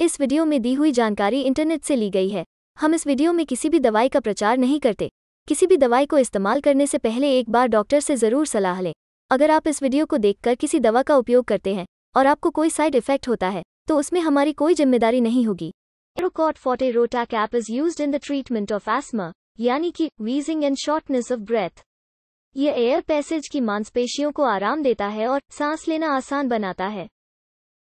इस वीडियो में दी हुई जानकारी इंटरनेट से ली गई है हम इस वीडियो में किसी भी दवाई का प्रचार नहीं करते किसी भी दवाई को इस्तेमाल करने से पहले एक बार डॉक्टर से ज़रूर सलाह लें अगर आप इस वीडियो को देखकर किसी दवा का उपयोग करते हैं और आपको कोई साइड इफेक्ट होता है तो उसमें हमारी कोई जिम्मेदारी नहीं होगी Aerocort forte rotacap is use in the treatment of asthma यानी कि wheezing and shortness of breath ये एयर पैसेज की मांसपेशियों को आराम देता है और सांस लेना आसान बनाता है